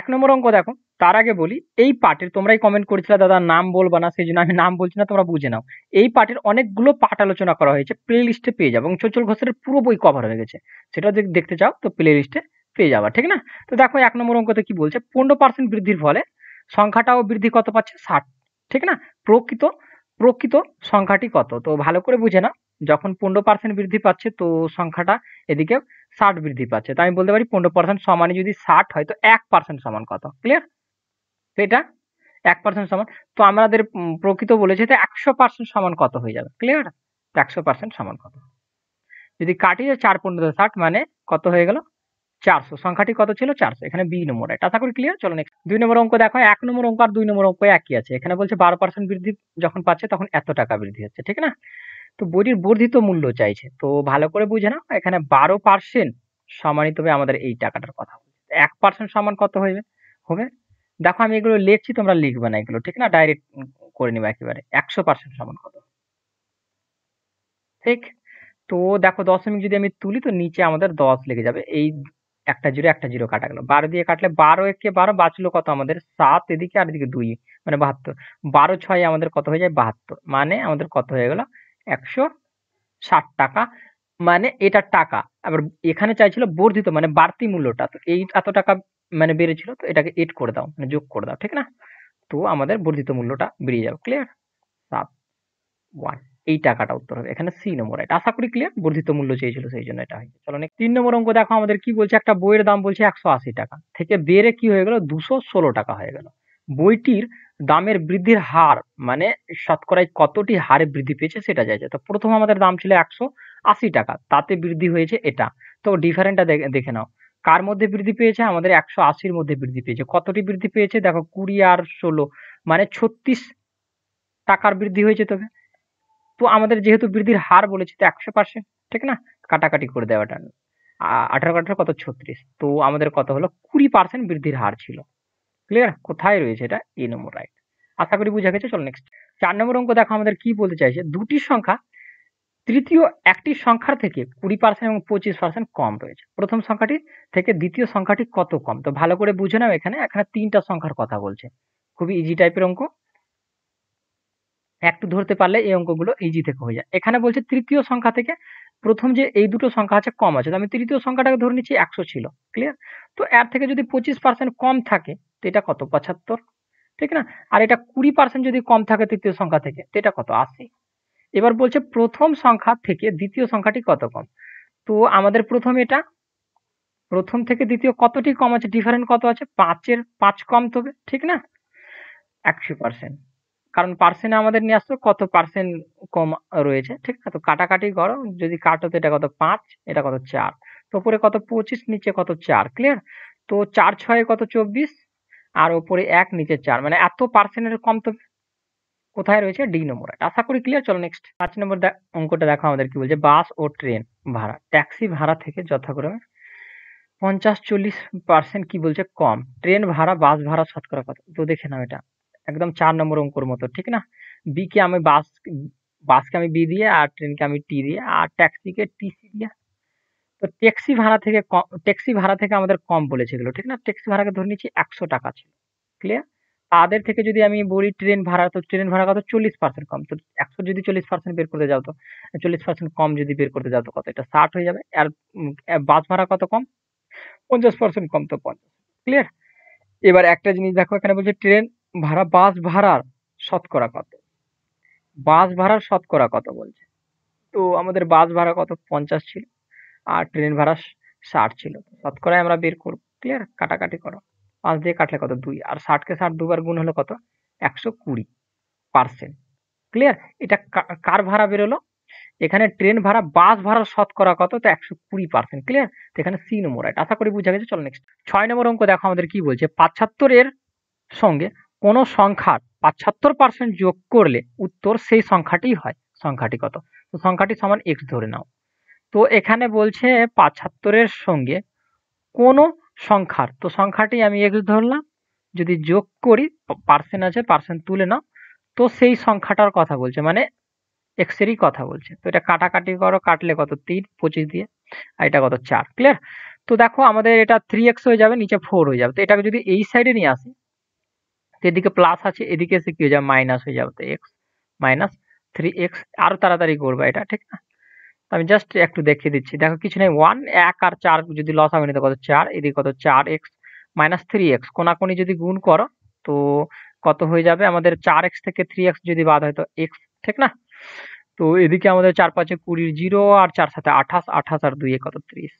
এক নম্বর অঙ্ক দেখো তার আগে বলি এই পার্টের তোমরাই কমেন্ট করেছিলে দাদা নাম বলবা না সেই জন্য আমি নাম বলছি না তোমরা বুঝে নাও এই পার্টের অনেকগুলো পাঠ আলোচনা করা হয়েছে প্লে লিস্টে পেয়ে যাবো এবং চঞ্চল ঘোষের পুরো বই কভার হয়ে গেছে সেটা যদি দেখতে চাও তো প্লে লিস্টে পেয়ে যাবা ঠিক না তো দেখো এক নম্বর অঙ্কতে কি বলছে পনেরো পার্সেন্ট বৃদ্ধির ফলে সংখ্যাটাও বৃদ্ধি কত পাচ্ছে ষাট ঠিক না প্রকৃত প্রকৃত সংখ্যাটি কত তো ভালো করে বুঝে না যখন পনেরো পার্সেন্ট বৃদ্ধি পাচ্ছে তো সংখ্যাটা এদিকে ষাট বৃদ্ধি পাচ্ছে তো আমি বলতে পারি পনেরো পার্সেন্ট সমানে যদি ষাট হয় তো এক পার্সেন্ট সমান কত ক্লিয়ার তো এটা এক পার্সেন্ট সমান তো আমাদের প্রকৃত বলেছে যে একশো পার্সেন্ট সমান কত হয়ে যাবে ক্লিয়ার একশো পার্সেন্ট সমান কত যদি কাটি যায় চার পনেরো ষাট মানে কত হয়ে গেল চারশো সংখ্যাটি কত ছিল চারশো এখানে বি নম্বর এটা আশা করি ক্লিয়ার চলো নেক্সট দুই নম্বর অঙ্ক দেখো এক নম্বর অঙ্ক আর দুই নম্বর অঙ্ক একই আছে এখানে বলছে বারো পার্সেন্ট বৃদ্ধি যখন পাচ্ছে তখন এত টাকা বৃদ্ধি হচ্ছে ঠিক না তো বইটির বর্ধিত মূল্য চাইছে তো ভালো করে বুঝে নাও এখানে বারো পার্সেন্ট সমানিত হবে আমাদের এই টাকাটার কথা এক পার্সেন্ট সমান কত হইবে হবে দেখো আমি এগুলো লিখছি তোমরা লিখবে না এগুলো ঠিক না ডাইরেক্ট করে নিবে একেবারে একশো পার্সেন্ট সমান কত ঠিক তো দেখো দশমিক যদি আমি তুলি তো নিচে আমাদের দশ লেগে যাবে এই একটা জিরো একটা জিরো কাটা গেল বারো দিয়ে কাটলে বারো একে বারো বাঁচলো কত আমাদের সাত এদিকে আর এদিকে দুই মানে বাহাত্তর বারো ছয় আমাদের কত হয়ে যায় বাহাত্তর মানে আমাদের কত হয়ে গেলো একশো ষাট টাকা মানে এটা টাকা আবার এখানে চাইছিল বর্ধিত মানে বাড়তি মূল্যটা তো এই এত টাকা মানে বেড়েছিল তো এটাকে এড করে দাও মানে যোগ করে দাও ঠিক না তো আমাদের বর্ধিত মূল্যটা বেরিয়ে যাবে ক্লিয়ার সাত ওয়ান এই টাকাটা উত্তর হবে এখানে সি নম্বর এটা আশা করি ক্লিয়ার বর্ধিত মূল্য চেয়েছিল সেই জন্য এটা হয়েছে চলো তিন নম্বর অঙ্ক দেখো আমাদের কি বলছে একটা বইয়ের দাম বলছে একশো আশি টাকা থেকে বেড়ে কি হয়ে গেল দুশো ষোলো টাকা হয়ে গেল বইটির দামের বৃদ্ধির হার মানে শতকরায় কতটি হারে বৃদ্ধি পেয়েছে সেটা যায় তো প্রথম আমাদের দাম ছিল একশো আশি টাকা তাতে বৃদ্ধি হয়েছে এটা তো ডিফারেন্টটা দেখে নাও কার মধ্যে বৃদ্ধি পেয়েছে আমাদের একশো আশির মধ্যে বৃদ্ধি পেয়েছে কতটি বৃদ্ধি পেয়েছে দেখো কুড়ি আর ষোলো মানে ছত্রিশ টাকার বৃদ্ধি হয়েছে তবে তো আমাদের যেহেতু বৃদ্ধির হার বলেছি তো একশো পার্সেন্ট ঠিক না কাটাকাটি করে দেওয়াটা আঠারো কাঠারো কত ছত্রিশ তো আমাদের কত হলো কুড়ি পার্সেন্ট বৃদ্ধির হার ছিল ক্লিয়ার কোথায় রয়েছে এটা এ নম্বর রাইট আশা করি বুঝা গেছে চলো নেক্সট চার নম্বর অঙ্ক দেখো আমাদের কি বলতে চাইছে দুটি সংখ্যা তৃতীয় একটি সংখ্যার থেকে কুড়ি পার্সেন্ট এবং পঁচিশ পার্সেন্ট কম রয়েছে প্রথম সংখ্যাটি থেকে দ্বিতীয় সংখ্যাটি কত কম তো ভালো করে বুঝে নাও এখানে এখানে তিনটা সংখ্যার কথা বলছে খুবই ইজি টাইপের অঙ্ক একটু ধরতে পারলে এই অঙ্কগুলো ইজি থেকে হয়ে যায় এখানে বলছে তৃতীয় সংখ্যা থেকে প্রথম যে এই দুটো সংখ্যা আছে কম আছে তো আমি তৃতীয় সংখ্যাটাকে ধরে নিচ্ছি একশো ছিল ক্লিয়ার তো এর থেকে যদি পঁচিশ পার্সেন্ট কম থাকে তো এটা কত পঁচাত্তর ঠিক না আর এটা কুড়ি পার্সেন্ট যদি কম থাকে তৃতীয় সংখ্যা থেকে তো এটা কত আশি এবার বলছে প্রথম সংখ্যা থেকে দ্বিতীয় সংখ্যাটি কত কম তো আমাদের প্রথম এটা প্রথম থেকে দ্বিতীয় কতটি কম আছে ডিফারেন্ট কত আছে পাঁচের পাঁচ কম তবে ঠিক না একশো পার্সেন্ট কারণ পার্সেন্ট আমাদের নিয়ে আসতো কত পার্সেন্ট কম রয়েছে ঠিক না তো কাটাকাটি করো যদি কাটো তো এটা কত পাঁচ এটা কত চার তো উপরে কত পঁচিশ নিচে কত চার ক্লিয়ার তো চার ছয় কত চব্বিশ আর ওপরে এক নিচে চার মানে এত পার্সেন্টের কম তো কোথায় রয়েছে ডি নম্বর আশা করি ক্লিয়ার চলো নেক্সট পাঁচ নম্বর অঙ্কটা দেখো আমাদের কি বলছে বাস ও ট্রেন ভাড়া ট্যাক্সি ভাড়া থেকে যথাক্রমে পঞ্চাশ চল্লিশ পার্সেন্ট কি বলছে কম ট্রেন ভাড়া বাস ভাড়া শতকরা কত তো দেখে নাও এটা একদম চার নম্বর অঙ্কর মতো ঠিক না বি কে আমি বাস বাসকে আমি বি দিয়ে আর ট্রেনকে আমি টি দিয়ে আর ট্যাক্সিকে টিসি দিয়ে তো ট্যাক্সি ভাড়া থেকে ট্যাক্সি ভাড়া থেকে আমাদের কম বলেছে এগুলো ঠিক না ট্যাক্সি ভাড়াকে ধরে নিচ্ছি একশো টাকা ছিল ক্লিয়ার তাদের থেকে যদি আমি বলি ট্রেন ভাড়া তো ট্রেন ভাড়া কত চল্লিশ পার্সেন্ট কম তো একশো যদি চল্লিশ পার্সেন্ট বের করতে যাও তো চল্লিশ পার্সেন্ট কম যদি বের করতে যাও তো কত এটা ষাট হয়ে যাবে আর বাস ভাড়া কত কম পঞ্চাশ পার্সেন্ট কম তো পঞ্চাশ ক্লিয়ার এবার একটা জিনিস দেখো এখানে বলছে ট্রেন ভাড়া বাস ভাড়ার শতকরা কত বাস ভাড়ার শতকরা কত বলছে তো আমাদের বাস ভাড়া কত পঞ্চাশ ছিল আর ট্রেন ভাড়া ষাট ছিল শতকরায় আমরা বের করব ক্লিয়ার কাটাকাটি করো পাঁচ দিয়ে কাটলে কত দুই আর ষাটকে ষাট দুবার গুণ হলো কত একশো কুড়ি পার্সেন্ট ক্লিয়ার এটা কার ভাড়া বেরোলো এখানে ট্রেন ভাড়া বাস ভাড়া শতকরা কত তো একশো কুড়ি পার্সেন্ট ক্লিয়ার তো এখানে সি নম্বর রাইট আশা করি বুঝা গেছে চলো নেক্সট ছয় নম্বর অঙ্ক দেখো আমাদের কি বলছে পাঁচাত্তরের সঙ্গে কোনো সংখ্যার পাঁচাত্তর পার্সেন্ট যোগ করলে উত্তর সেই সংখ্যাটি হয় সংখ্যাটি কত তো সংখ্যাটি সমান এক্স ধরে নাও তো এখানে বলছে পাঁচাত্তরের সঙ্গে কোনো সংখ্যার তো সংখ্যাটি আমি এক্স ধরলাম যদি যোগ করি পার্সেন্ট আছে পার্সেন্ট তুলে নাও তো সেই সংখ্যাটার কথা বলছে মানে এক্সেরই কথা বলছে তো এটা কাটাকাটি করো কাটলে কত তিন পঁচিশ দিয়ে আর এটা কত চার ক্লিয়ার তো দেখো আমাদের এটা থ্রি এক্স হয়ে যাবে নিচে ফোর হয়ে যাবে তো এটাকে যদি এই সাইডে নিয়ে আসি তো এদিকে প্লাস আছে এদিকে এসে কি হয়ে যাবে মাইনাস হয়ে যাবে তো এক্স মাইনাস থ্রি এক্স আরও তাড়াতাড়ি করবে এটা ঠিক না আমি জাস্ট একটু দেখিয়ে দিচ্ছি দেখো কিছু নেই ওয়ান এক আর চার যদি লস হবে নিতে কত চার এদিকে কত চার এক্স মাইনাস থ্রি এক্স কোনাকুনি যদি গুণ করো তো কত হয়ে যাবে আমাদের চার এক্স থেকে থ্রি এক্স যদি বাদ হয় তো এক্স ঠিক না তো এদিকে আমাদের চার পাঁচে কুড়ির জিরো আর চার সাথে আঠাশ আঠাশ আর দুইয়ে কত ত্রিশ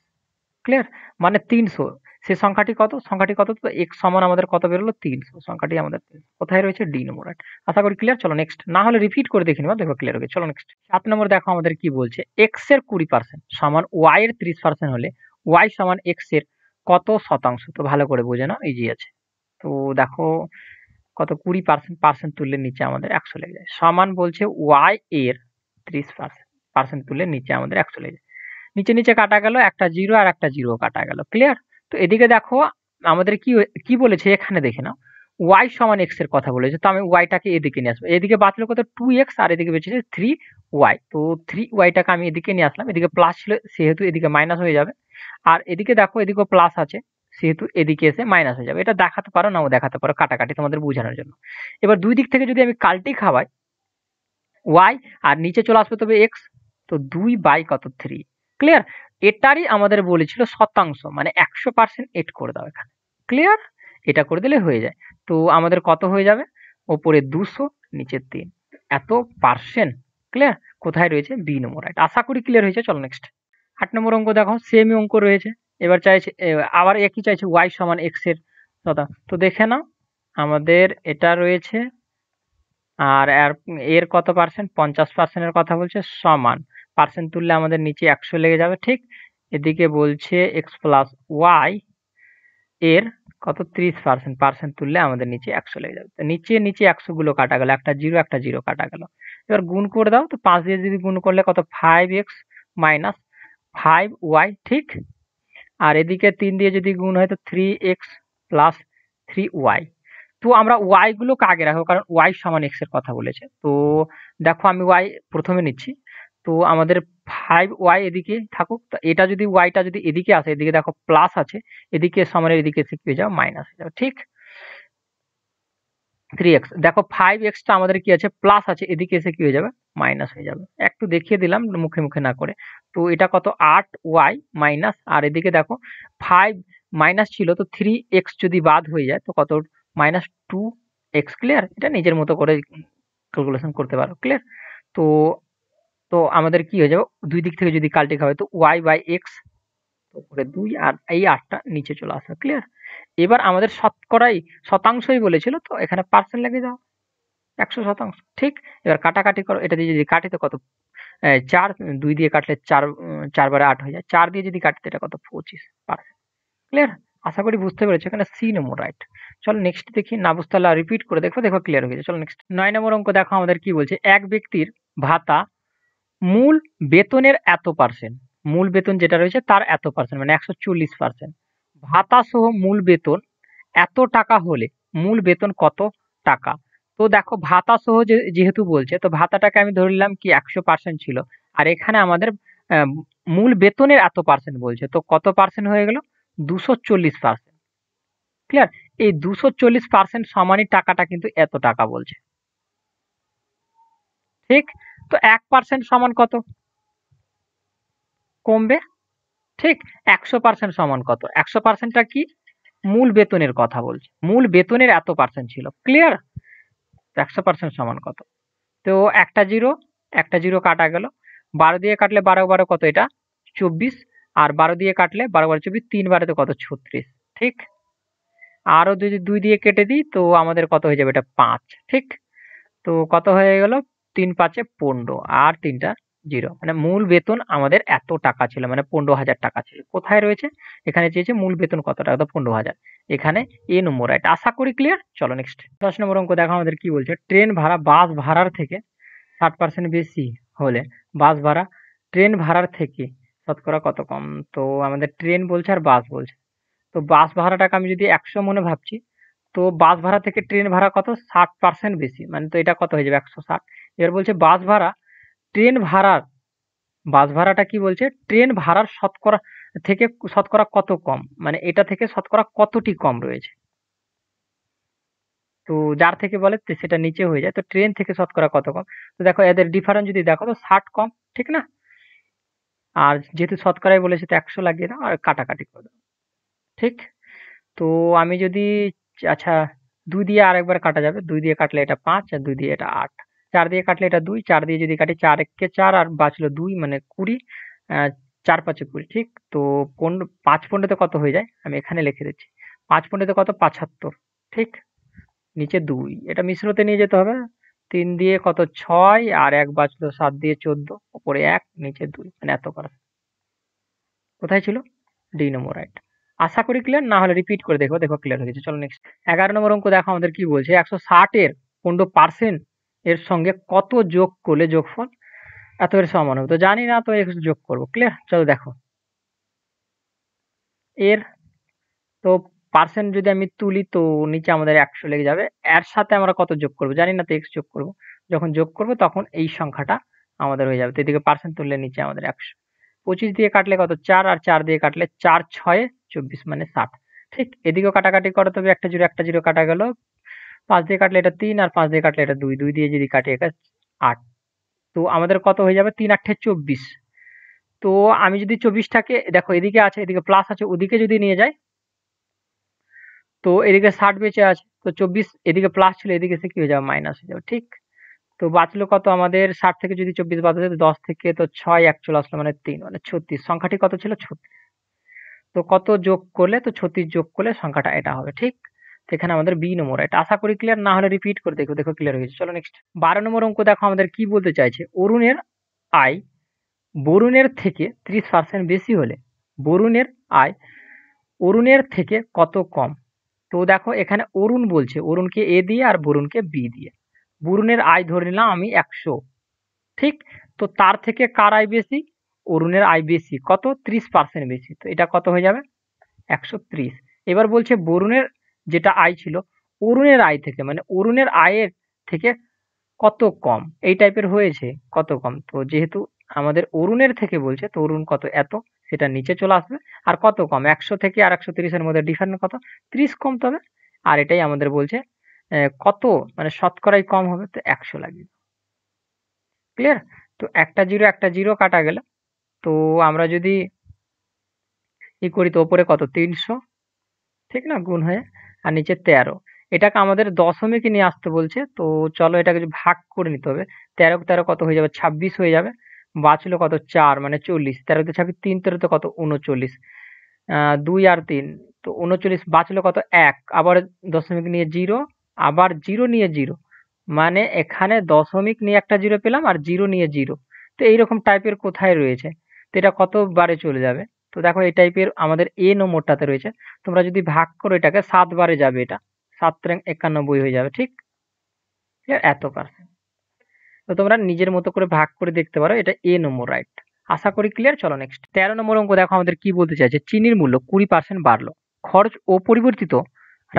ক্লিয়ার মানে তিনশো সে সংখ্যাটি কত সংখ্যাটি কত তো এক্স সমান আমাদের কত বেরোলো তিনশো সংখ্যাটি আমাদের কোথায় রয়েছে ডি নম্বর আশা করি ক্লিয়ার চলো নেক্সট না হলে রিপিট করে দেখে নিবা দেখো ক্লিয়ার হয়ে চলো নেক্সট সাত নম্বর দেখো আমাদের কি বলছে এক্স এর কুড়ি পার্সেন্ট সমান ওয়াই এর ত্রিশ পার্সেন্ট হলে ওয়াই সমান এক্স এর কত শতাংশ তো ভালো করে বোঝে না ইজি আছে তো দেখো কত কুড়ি পার্সেন্ট পার্সেন্ট তুললে নিচে আমাদের একশো লেগে যায় সমান বলছে ওয়াই এর ত্রিশ পার্সেন্ট পার্সেন্ট তুললে নিচে আমাদের একশো লেগে যায় নিচে নিচে কাটা গেল একটা জিরো আর একটা জিরো কাটা গেল ক্লিয়ার তো এদিকে দেখো আমাদের কি কি বলেছে এখানে দেখে নাও ওয়াই সমান এক্স এর কথা বলেছে তো আমি ওয়াইটাকে এদিকে নিয়ে আসবো এদিকে বাতিল কত টু এক্স আর এদিকে বেঁচেছে থ্রি ওয়াই তো থ্রি ওয়াইটাকে আমি এদিকে নিয়ে আসলাম এদিকে প্লাস ছিল সেহেতু এদিকে মাইনাস হয়ে যাবে আর এদিকে দেখো এদিকে প্লাস আছে সেহেতু এদিকে এসে মাইনাস হয়ে যাবে এটা দেখাতে পারো নাও দেখাতে পারো কাটাকাটি তোমাদের বোঝানোর জন্য এবার দুই দিক থেকে যদি আমি কালটি খাওয়াই ওয়াই আর নিচে চলে আসবে তবে এক্স তো দুই বাই কত থ্রি ক্লিয়ার এটারই আমাদের বলেছিল শতাংশ মানে একশো পার্সেন্ট এড করে দাও এখানে ক্লিয়ার এটা করে দিলে হয়ে যায় তো আমাদের কত হয়ে যাবে ওপরে দুশো নিচে তিন এত পার্সেন্ট ক্লিয়ার কোথায় রয়েছে বি নম্বর রাইট আশা করি ক্লিয়ার হয়েছে চলো নেক্সট আট নম্বর অঙ্ক দেখো সেমই অঙ্ক রয়েছে এবার চাইছে আবার একই চাইছে ওয়াই সমান এক্স এর দাদা তো দেখে নাও আমাদের এটা রয়েছে আর এর কত পার্সেন্ট পঞ্চাশ পার্সেন্টের কথা বলছে সমান পার্সেন্ট তুললে আমাদের নিচে একশো লেগে যাবে ঠিক এদিকে বলছে এক্স প্লাস ওয়াই এর কত ত্রিশ পার্সেন্ট পার্সেন্ট তুললে আমাদের নিচে একশো লেগে যাবে তো নিচে নিচে একশোগুলো কাটা গেল একটা জিরো একটা জিরো কাটা গেল এবার গুণ করে দাও তো পাঁচ দিয়ে যদি গুণ করলে কত five x minus five y ঠিক আর এদিকে তিন দিয়ে যদি গুণ হয় তো three x plus three y তো আমরা ওয়াইগুলোকে আগে রাখবো কারণ ওয়াই সমান এক্সের কথা বলেছে তো দেখো আমি ওয়াই প্রথমে নিচ্ছি তো আমাদের ফাইভ ওয়াই এদিকে থাকুক এটা যদি ওয়াইটা যদি এদিকে আসে এদিকে দেখো প্লাস আছে এদিকে সামনের এদিকে এসে কি হয়ে যাবে মাইনাস হয়ে যাও ঠিক থ্রি এক্স দেখো ফাইভ এক্সটা আমাদের কি আছে প্লাস আছে এদিকে এসে কি হয়ে যাবে মাইনাস হয়ে যাবে একটু দেখিয়ে দিলাম মুখে মুখে না করে তো এটা কত আট ওয়াই মাইনাস আর এদিকে দেখো ফাইভ মাইনাস ছিল তো থ্রি এক্স যদি বাদ হয়ে যায় তো কত মাইনাস টু এক্স ক্লিয়ার এটা নিজের মতো করে ক্যালকুলেশন করতে পারো ক্লিয়ার তো তো আমাদের কি হয়ে যাবে দুই দিক থেকে যদি কালটি খাওয়া হয় তো ওয়াই বাই এক্স উপরে দুই আর এই আটটা নিচে চলে আসবে ক্লিয়ার এবার আমাদের শতকরাই শতাংশই বলেছিল তো এখানে পার্সেন্ট লেগে যাও একশো শতাংশ ঠিক এবার কাটাকাটি করো এটা দিয়ে যদি তো কত চার দুই দিয়ে কাটলে চার চারবারে আট হয়ে যায় চার দিয়ে যদি কাটতে এটা কত পঁচিশ পার্সেন্ট ক্লিয়ার আশা করি বুঝতে পেরেছি এখানে সি নম্বর রাইট চলো নেক্সট দেখি না বুঝতে রিপিট করে দেখো দেখো ক্লিয়ার হয়ে যায় চলো নেক্সট নয় নম্বর অঙ্ক দেখো আমাদের কি বলছে এক ব্যক্তির ভাতা মূল বেতনের এত পার্সেন্ট মূল বেতন যেটা রয়েছে তার এত পার্সেন্ট মানে একশো চল্লিশ পার্সেন্ট ভাতা সহ মূল বেতন এত টাকা হলে মূল বেতন কত টাকা তো দেখো ভাতা সহ যেহেতু বলছে তো ভাতাটাকে আমি ধরে নিলাম কি একশো পার্সেন্ট ছিল আর এখানে আমাদের মূল বেতনের এত পার্সেন্ট বলছে তো কত পার্সেন্ট হয়ে গেল দুশো চল্লিশ পার্সেন্ট ক্লিয়ার এই দুশো চল্লিশ পার্সেন্ট সমানই টাকাটা কিন্তু এত টাকা বলছে ঠিক তো এক পার্সেন্ট সমান কত কমবে ঠিক একশো পার্সেন্ট সমান কত একশো পার্সেন্টটা কি মূল বেতনের কথা বলছে মূল বেতনের এত পার্সেন্ট ছিল ক্লিয়ার একশো পার্সেন্ট সমান কত তো একটা জিরো একটা জিরো কাটা গেল বারো দিয়ে কাটলে বারো বারো কত এটা চব্বিশ আর বারো দিয়ে কাটলে বারো বারো চব্বিশ তিন বারোতে কত ছত্রিশ ঠিক আরও যদি দুই দিয়ে কেটে দিই তো আমাদের কত হয়ে যাবে এটা পাঁচ ঠিক তো কত হয়ে গেল তিন পাঁচে পনেরো আর তিনটা জিরো মানে মূল বেতন আমাদের এত টাকা ছিল মানে পনেরো হাজার টাকা ছিল কোথায় রয়েছে এখানে চেয়েছে মূল বেতন কত টাকা তো পনেরো হাজার এখানে এ নম্বর রাইট আশা করি ক্লিয়ার চলো নেক্সট দশ নম্বর অঙ্ক দেখো আমাদের কি বলছে ট্রেন ভাড়া বাস ভাড়ার থেকে ষাট পার্সেন্ট বেশি হলে বাস ভাড়া ট্রেন ভাড়ার থেকে শতকরা কত কম তো আমাদের ট্রেন বলছে আর বাস বলছে তো বাস ভাড়াটাকে আমি যদি একশো মনে ভাবছি তো বাস ভাড়া থেকে ট্রেন ভাড়া কত ষাট পার্সেন্ট বেশি মানে তো এটা কত হয়ে যাবে একশো ষাট এবার বলছে বাস ভাড়া ট্রেন ভাড়ার বাস ভাড়াটা কি বলছে ট্রেন ভাড়ার শতকরা থেকে শতকরা কত কম মানে এটা থেকে শতকরা কতটি কম রয়েছে তো যার থেকে বলে সেটা নিচে হয়ে যায় তো ট্রেন থেকে শতকরা কত কম তো দেখো এদের ডিফারেন্স যদি দেখো তো ষাট কম ঠিক না আর যেহেতু শতকরাই বলেছে তো একশো লাগিয়ে দাও আর কাটাকাটি করে দাও ঠিক তো আমি যদি আচ্ছা দুই দিয়ে আরেকবার কাটা যাবে দুই দিয়ে কাটলে এটা পাঁচ আর দুই দিয়ে এটা আট চার দিয়ে কাটলে এটা দুই চার দিয়ে যদি কাটি চার এককে চার আর বাঁচলো দুই মানে কুড়ি চার পাঁচে কুড়ি ঠিক তো পনেরো পাঁচ পনেরোতে কত হয়ে যায় আমি এখানে লিখে দিচ্ছি পাঁচ পনেরোতে কত পাঁচাত্তর ঠিক নিচে দুই এটা মিশ্রতে নিয়ে যেতে হবে তিন দিয়ে কত ছয় আর এক বাঁচলো সাত দিয়ে চোদ্দ ওপরে এক নিচে দুই মানে এত করা কোথায় ছিল ডি নম্বর রাইট আশা করি ক্লিয়ার না হলে রিপিট করে দেখো দেখো ক্লিয়ার হয়ে গেছে চলো নেক্সট এগারো নম্বর অঙ্ক দেখো আমাদের কি বলছে একশো ষাটের পনেরো পার্সেন্ট এর সঙ্গে কত যোগ করলে যোগফল এত এর সমান হবে তো জানি না তো এক্স যোগ করব ক্লিয়ার চলো দেখো এর তো পার্সেন্ট যদি আমি তুলি তো নিচে আমাদের একশো লেগে যাবে এর সাথে আমরা কত যোগ করবো জানি না তো এক্স যোগ করবো যখন যোগ করবো তখন এই সংখ্যাটা আমাদের হয়ে যাবে তো এদিকে পার্সেন্ট তুললে নিচে আমাদের একশো পঁচিশ দিয়ে কাটলে কত চার আর চার দিয়ে কাটলে চার ছয় চব্বিশ মানে ষাট ঠিক এদিকেও কাটাকাটি করো তবে একটা জিরো একটা জিরো কাটা গেল পাঁচ দিয়ে কাটলে এটা তিন আর পাঁচ দিয়ে কাটলে এটা দুই দুই দিয়ে যদি কাটি এটা আট তো আমাদের কত হয়ে যাবে তিন আটে চব্বিশ তো আমি যদি চব্বিশটাকে দেখো এদিকে আছে এদিকে প্লাস আছে ওদিকে যদি নিয়ে যাই তো এদিকে ষাট বেঁচে আছে তো চব্বিশ এদিকে প্লাস ছিল এদিকে সে কি হয়ে যাবে মাইনাস হয়ে যাবে ঠিক তো বাঁচলো কত আমাদের ষাট থেকে যদি চব্বিশ বাদ হয়ে দশ থেকে তো ছয় এক চলে আসলো মানে তিন মানে ছত্রিশ সংখ্যাটি কত ছিল ছত্রিশ তো কত যোগ করলে তো ছত্রিশ যোগ করলে সংখ্যাটা এটা হবে ঠিক এখানে আমাদের বি নম্বর এটা আশা করি ক্লিয়ার না হলে রিপিট করে দেখো দেখো ক্লিয়ার হয়েছে চলো নেক্সট বারো নম্বর অঙ্ক দেখো আমাদের কি বলতে চাইছে অরুণের আয় বরুণের থেকে ত্রিশ পার্সেন্ট বেশি হলে বরুণের আয় অরুণের থেকে কত কম তো দেখো এখানে অরুণ বলছে অরুণকে এ দিয়ে আর বরুণকে বি দিয়ে বরুণের আয় ধরে নিলাম আমি একশো ঠিক তো তার থেকে কার আয় বেশি অরুণের আয় বেশি কত ত্রিশ পার্সেন্ট বেশি তো এটা কত হয়ে যাবে একশো এবার বলছে বরুণের যেটা আয় ছিল অরুণের আয় থেকে মানে অরুণের আয়ের থেকে কত কম এই টাইপের হয়েছে কত কম তো যেহেতু আমাদের অরুণের থেকে বলছে তো অরুণ কত এত সেটা নিচে চলে আসবে আর কত কম একশো থেকে আর একশো তিরিশের মধ্যে ডিফারেন্ট কত ত্রিশ কম তবে আর এটাই আমাদের বলছে কত মানে শতকরাই কম হবে তো একশো লাগবে ক্লিয়ার তো একটা জিরো একটা জিরো কাটা গেল তো আমরা যদি ই করি তো ওপরে কত তিনশো ঠিক না গুণ হয়ে আর নিচে তেরো এটাকে আমাদের দশমিকে নিয়ে আসতে বলছে তো চলো এটাকে ভাগ করে নিতে হবে তেরো তেরো কত হয়ে যাবে ছাব্বিশ হয়ে যাবে বাঁচলো কত চার মানে চল্লিশ তেরোতে ছাব্বিশ তিন তেরোতে কত উনচল্লিশ দুই আর তিন তো উনচল্লিশ বাঁচলো কত এক আবার দশমিক নিয়ে জিরো আবার জিরো নিয়ে জিরো মানে এখানে দশমিক নিয়ে একটা জিরো পেলাম আর জিরো নিয়ে জিরো তো এইরকম টাইপের কোথায় রয়েছে তো এটা কতবারে চলে যাবে তো দেখো এই টাইপের আমাদের এ নম্বরটাতে রয়েছে তোমরা যদি ভাগ করো এটাকে সাতবারে যাবে এটা সাত র্যাঙ্ক একানব্বই হয়ে যাবে ঠিক এত পার্সেন্ট তো তোমরা নিজের মতো করে ভাগ করে দেখতে পারো এটা এ নম্বর রাইট আশা করি ক্লিয়ার চলো নেক্সট তেরো নম্বর অঙ্ক দেখো আমাদের কি বলতে চাইছে চিনির মূল্য কুড়ি পার্সেন্ট বাড়লো খরচ অপরিবর্তিত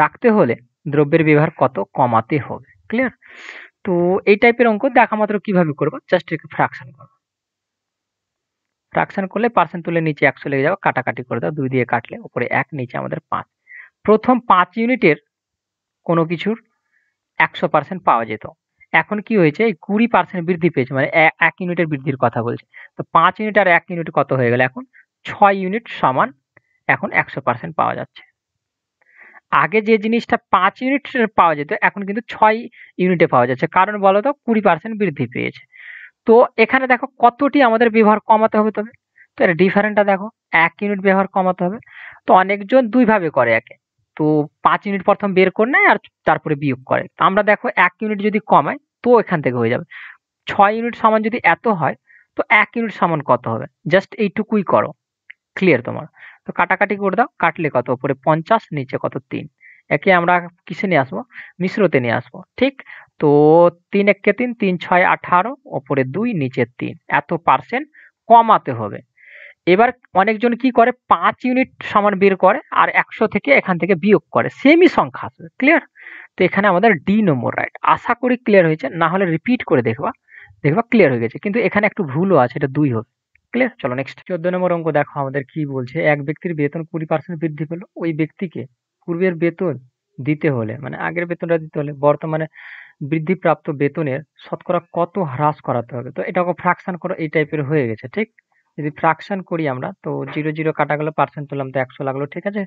রাখতে হলে দ্রব্যের ব্যবহার কত কমাতে হবে ক্লিয়ার তো এই টাইপের অঙ্ক দেখা মাত্র কিভাবে করবো জাস্ট এটাকে ফ্র্যাকশন করবো ফ্র্যাকশন করলে পার্সেন্ট তুলে নিচে একশো লেগে যাবে কাটাকাটি করে দাও দুই দিয়ে কাটলে উপরে এক নিচে আমাদের পাঁচ প্রথম পাঁচ ইউনিটের কোনো কিছুর একশো পার্সেন্ট পাওয়া যেত এখন কি হয়েছে এই কুড়ি পার্সেন্ট বৃদ্ধি পেয়েছে মানে এক ইউনিটের বৃদ্ধির কথা বলছে তো পাঁচ ইউনিট আর এক ইউনিট কত হয়ে গেল এখন ছয় ইউনিট সমান এখন একশো পার্সেন্ট পাওয়া যাচ্ছে আগে যে জিনিসটা পাঁচ ইউনিট পাওয়া যেত এখন কিন্তু ছয় ইউনিটে পাওয়া যাচ্ছে কারণ বলো তো কুড়ি পার্সেন্ট বৃদ্ধি পেয়েছে তো এখানে দেখো কতটি আমাদের ব্যবহার কমাতে হবে তবে তো এটা ডিফারেন্টটা দেখো এক ইউনিট ব্যবহার কমাতে হবে তো অনেকজন দুইভাবে করে একে তো পাঁচ ইউনিট প্রথম বের করে নেয় আর তারপরে বিয়োগ করে তো আমরা দেখো এক ইউনিট যদি কমায় তো এখান থেকে হয়ে যাবে ছয় ইউনিট সমান যদি এত হয় তো এক ইউনিট সমান কত হবে জাস্ট এইটুকুই করো ক্লিয়ার তোমার তো কাটাকাটি করে দাও কাটলে কত উপরে পঞ্চাশ নিচে কত তিন একে আমরা কিসে নিয়ে আসবো মিশ্রতে নিয়ে আসবো ঠিক তো তিন একে তিন তিন ছয় আঠারো ওপরে দুই নিচে তিন এত পার্সেন্ট কমাতে হবে এবার অনেকজন কি করে পাঁচ ইউনিট সমান বের করে আর একশো থেকে এখান থেকে বিয়োগ করে সেমই সংখ্যা আসবে ক্লিয়ার তো এখানে আমাদের ডি নম্বর রাইট আশা করি ক্লিয়ার হয়েছে না হলে রিপিট করে দেখবা দেখবা ক্লিয়ার হয়ে গেছে কিন্তু এখানে একটু ভুলও আছে এটা দুই হবে ক্লিয়ার চলো নেক্সট চোদ্দ নম্বর অঙ্ক দেখো আমাদের কি বলছে এক ব্যক্তির বেতন কুড়ি পার্সেন্ট বৃদ্ধি পেলো ওই ব্যক্তিকে পূর্বের বেতন দিতে হলে মানে আগের বেতনটা দিতে হলে বর্তমানে বৃদ্ধিপ্রাপ্ত বেতনের শতকরা কত হ্রাস করাতে হবে তো এটাকে ফ্রাকশন করা এই টাইপের হয়ে গেছে ঠিক যদি ফ্রাকশন করি আমরা তো জিরো জিরো কাটা গেলো পার্সেন্ট তুললাম তো একশো লাগলো ঠিক আছে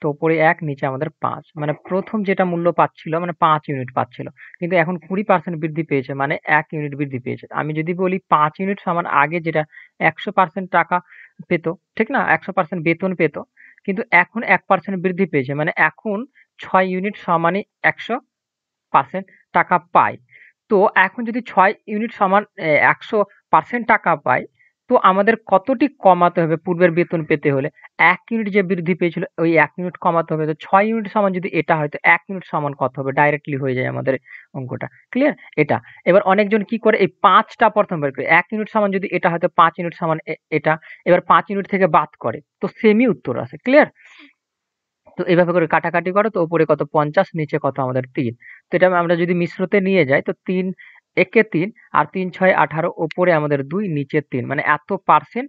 তো ওপরে এক নিচে আমাদের পাঁচ মানে প্রথম যেটা মূল্য পাচ্ছিল মানে পাঁচ ইউনিট পাচ্ছিল কিন্তু এখন কুড়ি পার্সেন্ট বৃদ্ধি পেয়েছে মানে এক ইউনিট বৃদ্ধি পেয়েছে আমি যদি বলি পাঁচ ইউনিট সমান আগে যেটা একশো পার্সেন্ট টাকা পেতো ঠিক না একশো পার্সেন্ট বেতন পেতো কিন্তু এখন এক পার্সেন্ট বৃদ্ধি পেয়েছে মানে এখন ছয় ইউনিট সমানই একশো পার্সেন্ট টাকা পায় তো এখন যদি ছয় ইউনিট সমান একশো পার্সেন্ট টাকা পায় তো আমাদের কতটি কমাতে হবে পূর্বের বেতন পেতে হলে এক ইউনিট যে বৃদ্ধি পেয়েছিল ওই এক ইউনিট কমাতে হবে তো ছয় ইউনিট সমান যদি এটা হয় তো এক ইউনিট সমান কত হবে ডাইরেক্টলি হয়ে যায় আমাদের অঙ্কটা ক্লিয়ার এটা এবার অনেকজন কি করে এই পাঁচটা প্রথম বের করে এক ইউনিট সমান যদি এটা হয় তো পাঁচ ইউনিট সমান এটা এবার পাঁচ ইউনিট থেকে বাদ করে তো সেমই উত্তর আছে ক্লিয়ার তো এভাবে করে কাটাকাটি করো তো উপরে কত পঞ্চাশ নিচে কত আমাদের তিন তো এটা আমরা যদি মিশ্রতে নিয়ে যাই তো তিন একে তিন আর তিন ছয় আঠারো ওপরে আমাদের দুই নিচের তিন মানে এত পার্সেন্ট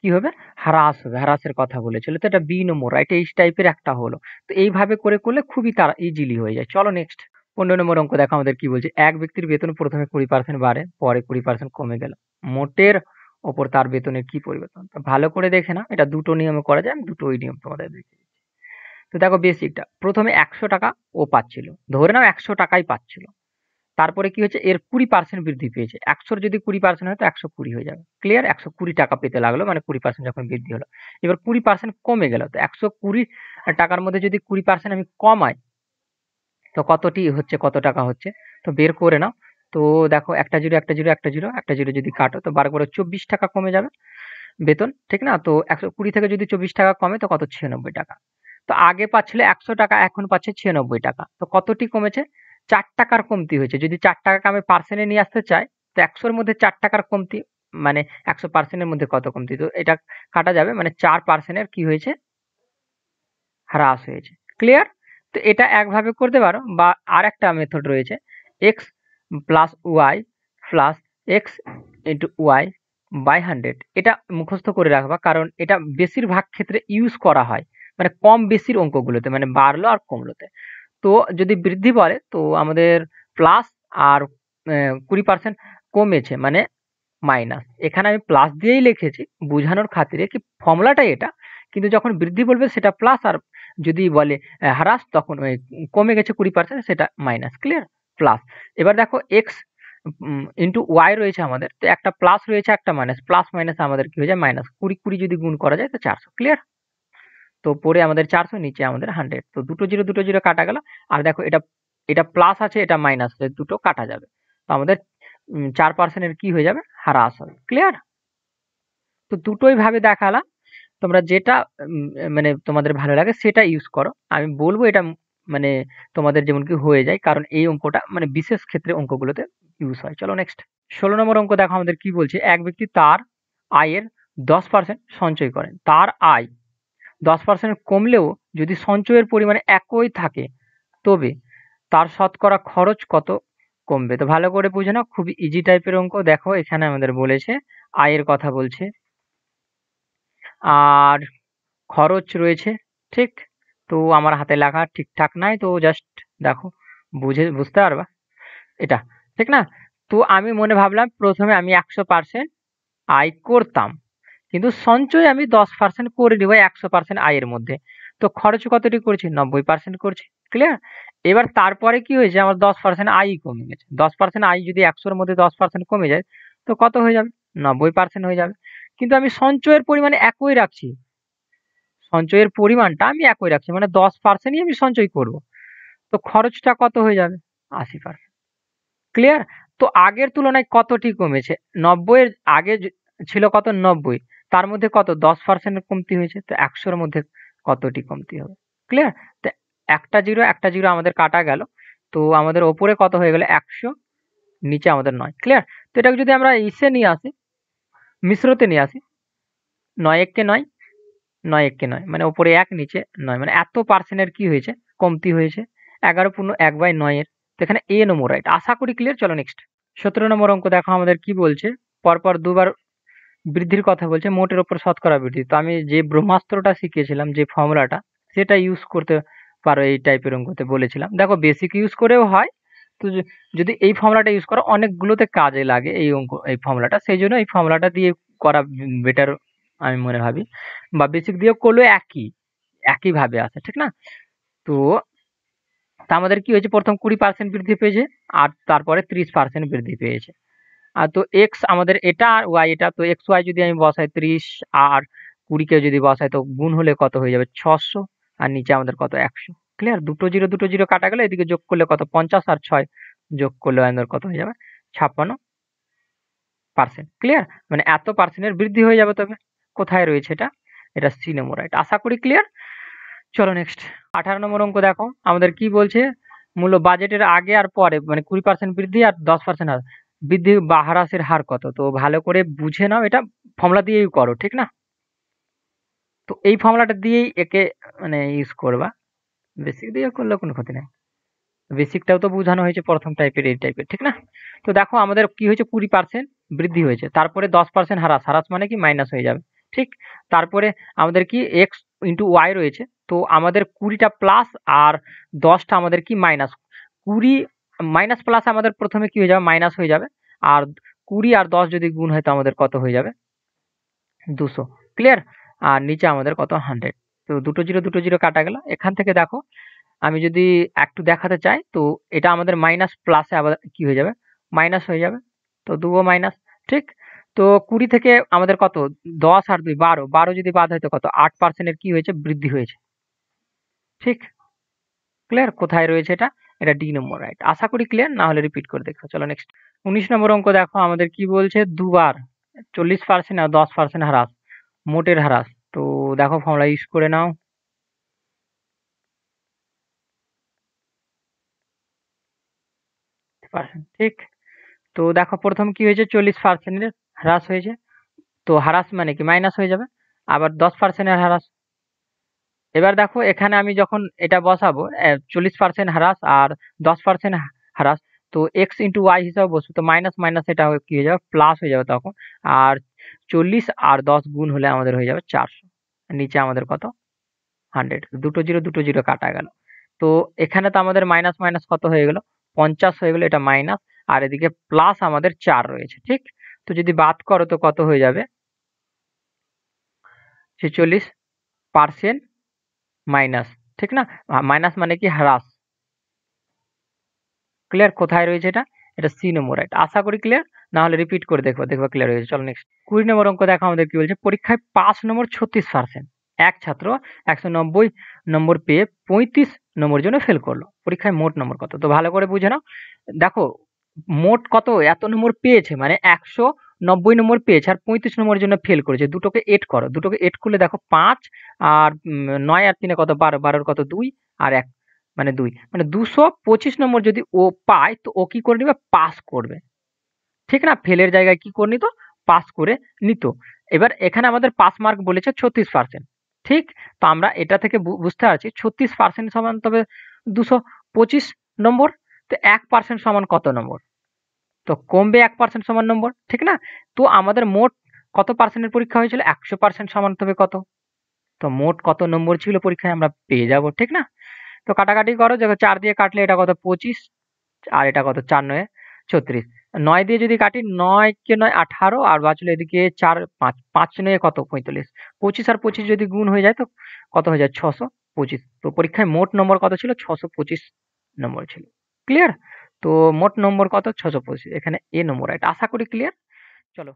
কি হবে হ্রাস হবে হ্রাসের কথা বলেছিল তো এটা বি নম্বর রাইট এই টাইপের একটা হলো তো এইভাবে করে করলে খুবই তার ইজিলি হয়ে যায় চলো নেক্সট পনেরো নম্বর অঙ্ক দেখো আমাদের কি বলছে এক ব্যক্তির বেতন প্রথমে কুড়ি পার্সেন্ট বাড়ে পরে কুড়ি পার্সেন্ট কমে গেল মোটের ওপর তার বেতনের কি পরিবর্তন ভালো করে দেখে না এটা দুটো নিয়মে করা যায় আমি ওই নিয়ম তোমাদের দেখে তো দেখো বেসিকটা প্রথমে একশো টাকা ও পাচ্ছিল ধরে নাও একশো টাকাই পাচ্ছিল তারপরে কি হচ্ছে এর কুড়ি পার্সেন্ট বৃদ্ধি পেয়েছে একশোর যদি কুড়ি পার্সেন্ট হয় তো একশো কুড়ি হয়ে যাবে ক্লিয়ার একশো কুড়ি টাকা পেতে লাগলো মানে কুড়ি পার্সেন্ট যখন বৃদ্ধি হলো এবার কুড়ি পার্সেন্ট কমে গেল তো একশো কুড়ি টাকার মধ্যে যদি কুড়ি পার্সেন্ট আমি কমাই তো কতটি হচ্ছে কত টাকা হচ্ছে তো বের করে নাও তো দেখো একটা জিরো একটা জিরো একটা জিরো একটা জিরো যদি কাটো তো বারো করে চব্বিশ টাকা কমে যাবে বেতন ঠিক না তো একশো কুড়ি থেকে যদি চব্বিশ টাকা কমে তো কত ছিয়ানব্বই টাকা তো আগে পাচ্ছিল একশো টাকা এখন পাচ্ছে ছিয়ানব্বই টাকা তো কতটি কমেছে চার টাকার কমতি হয়েছে যদি চার টাকাকে আমি পার্সেন্টে নিয়ে আসতে চাই তো একশোর মধ্যে চার টাকার কমতি মানে একশো পার্সেন্টের মধ্যে কত কমতি তো এটা কাটা যাবে মানে চার পার্সেন্টের কি হয়েছে হ্রাস হয়েছে ক্লিয়ার তো এটা একভাবে করতে পারো বা আর একটা মেথড রয়েছে X plus Y plus X into Y by hundred এটা মুখস্থ করে রাখবা কারণ এটা বেশিরভাগ ক্ষেত্রে ইউজ করা হয় মানে কম বেশির অঙ্কগুলোতে মানে বাড়লো আর কমলোতে তো যদি বৃদ্ধি বলে তো আমাদের প্লাস আর কুড়ি পার্সেন্ট কমেছে মানে মাইনাস এখানে আমি প্লাস দিয়েই লিখেছি বোঝানোর খাতিরে কি ফর্মুলাটাই এটা কিন্তু যখন বৃদ্ধি বলবে সেটা প্লাস আর যদি বলে হ্রাস তখন কমে গেছে কুড়ি পার্সেন্ট সেটা মাইনাস ক্লিয়ার প্লাস এবার দেখো এক্স ইন্টু ওয়াই রয়েছে আমাদের তো একটা প্লাস রয়েছে একটা মাইনাস প্লাস মাইনাস আমাদের কি হয়ে যায় মাইনাস কুড়ি কুড়ি যদি গুণ করা যায় তো চারশো ক্লিয়ার তো পরে আমাদের চারশো নিচে আমাদের হান্ড্রেড তো দুটো জিরো দুটো জিরো কাটা গেল আর দেখো এটা এটা প্লাস আছে এটা মাইনাস আছে দুটো কাটা যাবে তো আমাদের চার পার্সেন্টের কি হয়ে যাবে হ্রাস হবে ক্লিয়ার তো দুটোই ভাবে দেখালাম তোমরা যেটা মানে তোমাদের ভালো লাগে সেটা ইউজ করো আমি বলবো এটা মানে তোমাদের যেমন কি হয়ে যায় কারণ এই অঙ্কটা মানে বিশেষ ক্ষেত্রে অঙ্কগুলোতে ইউজ হয় চলো নেক্সট ষোলো নম্বর অঙ্ক দেখো আমাদের কি বলছে এক ব্যক্তি তার আয়ের দশ পার্সেন্ট সঞ্চয় করেন তার আয় দশ পার্সেন্ট কমলেও যদি সঞ্চয়ের পরিমাণ একই থাকে তবে তার শতকরা খরচ কত কমবে তো ভালো করে বুঝে নাও খুবই ইজি টাইপের অঙ্ক দেখো এখানে আমাদের বলেছে আয়ের কথা বলছে আর খরচ রয়েছে ঠিক তো আমার হাতে লেখা ঠিকঠাক নাই তো জাস্ট দেখো বুঝে বুঝতে পারবা এটা ঠিক না তো আমি মনে ভাবলাম প্রথমে আমি একশো পার্সেন্ট আয় করতাম কিন্তু সঞ্চয় আমি দশ পার্সেন্ট করে নিব একশো পার্সেন্ট আয়ের মধ্যে তো খরচ কতটি করছি নব্বই পার্সেন্ট করছি ক্লিয়ার এবার তারপরে কি হয়েছে আমার দশ পার্সেন্ট আয়ই কমে গেছে দশ পার্সেন্ট আয় যদি একশোর মধ্যে দশ পার্সেন্ট কমে যায় তো কত হয়ে যাবে নব্বই পার্সেন্ট হয়ে যাবে কিন্তু আমি সঞ্চয়ের পরিমাণে একই রাখছি সঞ্চয়ের পরিমাণটা আমি একই রাখছি মানে দশ পার্সেন্টই আমি সঞ্চয় করব তো খরচটা কত হয়ে যাবে আশি পার্সেন্ট ক্লিয়ার তো আগের তুলনায় কতটি কমেছে নব্বইয়ের আগে ছিল কত নব্বই তার মধ্যে কত দশ পার্সেন্টের কমতি হয়েছে তো একশোর মধ্যে কতটি কমতি হবে ক্লিয়ার তো একটা জিরো একটা জিরো আমাদের কাটা গেল তো আমাদের ওপরে কত হয়ে গেল একশো নিচে আমাদের নয় ক্লিয়ার তো এটাকে যদি আমরা ইসে নিয়ে আসি মিশ্রতে নিয়ে আসি নয় এককে নয় নয় এককে নয় মানে ওপরে এক নিচে নয় মানে এত পার্সেন্টের কি হয়েছে কমতি হয়েছে এগারো পূর্ণ এক বাই নয়ের তো এখানে এ নম্বর রাইট আশা করি ক্লিয়ার চলো নেক্সট সতেরো নম্বর অঙ্ক দেখো আমাদের কি বলছে পরপর দুবার বৃদ্ধির কথা বলছে মোটের ওপর শতকরা বৃদ্ধি তো আমি যে ব্রহ্মাস্ত্রটা শিখিয়েছিলাম যে ফর্মুলাটা সেটা ইউজ করতে পারো এই টাইপের অঙ্কতে বলেছিলাম দেখো বেসিক ইউজ করেও হয় তো যদি এই ফর্মুলাটা ইউজ করো অনেকগুলোতে কাজে লাগে এই অঙ্ক এই ফর্মুলাটা সেই জন্য এই ফর্মুলাটা দিয়ে করা বেটার আমি মনে ভাবি বা বেসিক দিয়ে করলেও একই একইভাবে আসে ঠিক না তো তা আমাদের কি হয়েছে প্রথম কুড়ি পার্সেন্ট বৃদ্ধি পেয়েছে আর তারপরে ত্রিশ পার্সেন্ট বৃদ্ধি পেয়েছে আর তো এক্স আমাদের এটা আর ওয়াই এটা তো এক্স ওয়াই যদি আমি বসাই ত্রিশ আর কুড়িকে যদি বসাই তো গুণ হলে কত হয়ে যাবে ছশো আর নিচে আমাদের কত একশো ক্লিয়ার দুটো জিরো দুটো জিরো কাটা গেলে এদিকে যোগ করলে কত পঞ্চাশ আর ছয় যোগ করলে আমাদের কত হয়ে যাবে ছাপ্পান্ন পার্সেন্ট ক্লিয়ার মানে এত পার্সেন্টের বৃদ্ধি হয়ে যাবে তবে কোথায় রয়েছে এটা এটা সি নম্বর এটা আশা করি ক্লিয়ার চলো নেক্সট আঠারো নম্বর অঙ্ক দেখো আমাদের কি বলছে মূল্য বাজেটের আগে আর পরে মানে কুড়ি পার্সেন্ট বৃদ্ধি আর দশ পার্সেন্ট হার বৃদ্ধি বা হ্রাসের হার কত তো ভালো করে বুঝে নাও এটা ফর্মুলা দিয়েই করো ঠিক না তো এই ফর্মুলাটা দিয়েই একে মানে ইউজ করবা বেসিক দিয়ে করলে কোনো ক্ষতি নেই বেসিকটাও তো বোঝানো হয়েছে প্রথম টাইপের এই টাইপের ঠিক না তো দেখো আমাদের কি হয়েছে কুড়ি পার্সেন্ট বৃদ্ধি হয়েছে তারপরে দশ পার্সেন্ট হারাস হারাস মানে কি মাইনাস হয়ে যাবে ঠিক তারপরে আমাদের কি এক্স ইন্টু ওয়াই রয়েছে তো আমাদের কুড়িটা প্লাস আর দশটা আমাদের কি মাইনাস কুড়ি মাইনাস প্লাস আমাদের প্রথমে কি হয়ে যাবে মাইনাস হয়ে যাবে আর কুড়ি আর দশ যদি গুণ হয় তো আমাদের কত হয়ে যাবে দুশো ক্লিয়ার আর নিচে আমাদের কত হান্ড্রেড তো দুটো জিরো দুটো জিরো কাটা গেল এখান থেকে দেখো আমি যদি একটু দেখাতে চাই তো এটা আমাদের মাইনাস প্লাসে আবার কি হয়ে যাবে মাইনাস হয়ে যাবে তো দুও মাইনাস ঠিক তো কুড়ি থেকে আমাদের কত দশ আর দুই বারো বারো যদি বাদ হয় তো কত আট পার্সেন্টের কি হয়েছে বৃদ্ধি হয়েছে ঠিক ক্লিয়ার কোথায় রয়েছে এটা এটা ডি নম্বর রাইট আশা করি ক্লিয়ার না হলে রিপিট করে দেখো চলো নেক্সট উনিশ নম্বর অঙ্ক দেখো আমাদের কি বলছে দুবার চল্লিশ পার্সেন্ট আর দশ পার্সেন্ট হারাস মোটের হারাস তো দেখো ফর্মুলা ইউজ করে নাও ঠিক তো দেখো প্রথম কি হয়েছে চল্লিশ পার্সেন্টের হ্রাস হয়েছে তো হ্রাস মানে কি মাইনাস হয়ে যাবে আবার দশ পার্সেন্টের হ্রাস এবার দেখো এখানে আমি যখন এটা বসাবো চল্লিশ পার্সেন্ট হ্রাস আর দশ পার্সেন্ট হ্রাস তো এক্স ইন্টু ওয়াই হিসাবে বসবো তো মাইনাস মাইনাস এটা কী হয়ে যাবে প্লাস হয়ে যাবে তখন আর চল্লিশ আর দশ গুণ হলে আমাদের হয়ে যাবে চারশো নিচে আমাদের কত হান্ড্রেড দুটো জিরো দুটো জিরো কাটা গেল তো এখানে তো আমাদের মাইনাস মাইনাস কত হয়ে গেল পঞ্চাশ হয়ে গেলো এটা মাইনাস আর এদিকে প্লাস আমাদের চার রয়েছে ঠিক তো যদি বাদ করো তো কত হয়ে যাবে ছেচল্লিশ পার্সেন্ট মাইনাস ঠিক না মাইনাস মানে কি হ্রাস ক্লিয়ার কোথায় রয়েছে এটা এটা সি নম্বর এটা আশা করি ক্লিয়ার না হলে রিপিট করে দেখবো দেখবো ক্লিয়ার হয়েছে চলো নেক্সট কুড়ি নম্বর অঙ্ক দেখো আমাদের কি বলছে পরীক্ষায় পাঁচ নম্বর ছত্রিশ পার্সেন্ট এক ছাত্র একশো নব্বই নম্বর পেয়ে পঁয়ত্রিশ নম্বর জন্য ফেল করলো পরীক্ষায় মোট নম্বর কত তো ভালো করে বুঝে নাও দেখো মোট কত এত নম্বর পেয়েছে মানে একশো নব্বই নম্বর পেয়েছে আর পঁয়ত্রিশ নম্বরের জন্য ফেল করেছে দুটোকে এড করো দুটোকে এড করলে দেখো পাঁচ আর নয় আর তিনে কত বারো বারোর কত দুই আর এক মানে দুই মানে দুশো পঁচিশ নম্বর যদি ও পায় তো ও কী করে নিবে পাস করবে ঠিক না ফেলের জায়গায় কি করে নিত পাস করে নিত এবার এখানে আমাদের পাস মার্ক বলেছে ছত্রিশ পার্সেন্ট ঠিক তো আমরা এটা থেকে বুঝতে পারছি ছত্রিশ পার্সেন্ট সমান তবে দুশো পঁচিশ নম্বর তো এক পার্সেন্ট সমান কত নম্বর তো কমবে এক পার্সেন্ট সমান নম্বর ঠিক না তো আমাদের মোট কত পার্সেন্টের পরীক্ষা হয়েছিল একশো পার্সেন্ট সমান তবে কত তো মোট কত নম্বর ছিল পরীক্ষায় আমরা পেয়ে যাব ঠিক না তো কাটাকাটি করো যে চার দিয়ে কাটলে এটা কত পঁচিশ আর এটা কত চার নয় ছত্রিশ নয় দিয়ে যদি কাটি নয় কে নয় আঠারো আর বাঁচলো এদিকে চার পাঁচ পাঁচ নয় কত পঁয়তাল্লিশ পঁচিশ আর পঁচিশ যদি গুণ হয়ে যায় তো কত হয়ে যায় ছশো পঁচিশ তো পরীক্ষায় মোট নম্বর কত ছিল ছশো পঁচিশ নম্বর ছিল ক্লিয়ার তো মোট নম্বর কত ছশো পঁচিশ এখানে এ নম্বর এটা আশা করি ক্লিয়ার চলো